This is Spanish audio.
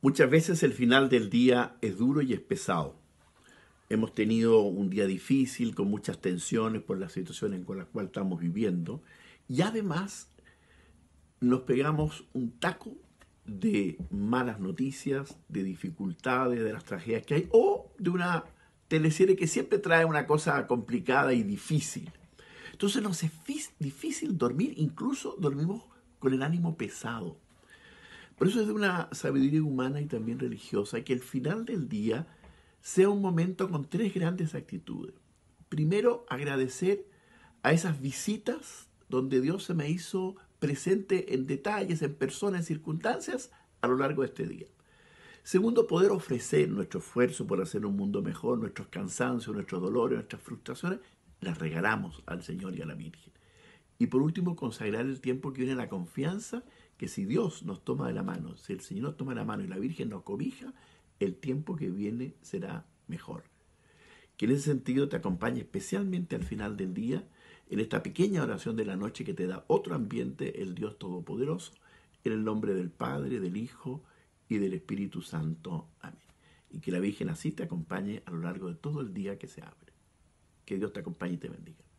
Muchas veces el final del día es duro y es pesado. Hemos tenido un día difícil, con muchas tensiones por la situación en la cual estamos viviendo. Y además nos pegamos un taco de malas noticias, de dificultades, de las tragedias que hay, o de una teleserie que siempre trae una cosa complicada y difícil. Entonces nos es difícil dormir, incluso dormimos con el ánimo pesado. Por eso es de una sabiduría humana y también religiosa que el final del día sea un momento con tres grandes actitudes. Primero, agradecer a esas visitas donde Dios se me hizo presente en detalles, en personas, en circunstancias a lo largo de este día. Segundo, poder ofrecer nuestro esfuerzo por hacer un mundo mejor, nuestros cansancios, nuestros dolores, nuestras frustraciones, las regalamos al Señor y a la Virgen. Y por último, consagrar el tiempo que viene la confianza que si Dios nos toma de la mano, si el Señor nos toma de la mano y la Virgen nos cobija, el tiempo que viene será mejor. Que en ese sentido te acompañe especialmente al final del día, en esta pequeña oración de la noche que te da otro ambiente, el Dios Todopoderoso, en el nombre del Padre, del Hijo y del Espíritu Santo. Amén. Y que la Virgen así te acompañe a lo largo de todo el día que se abre. Que Dios te acompañe y te bendiga.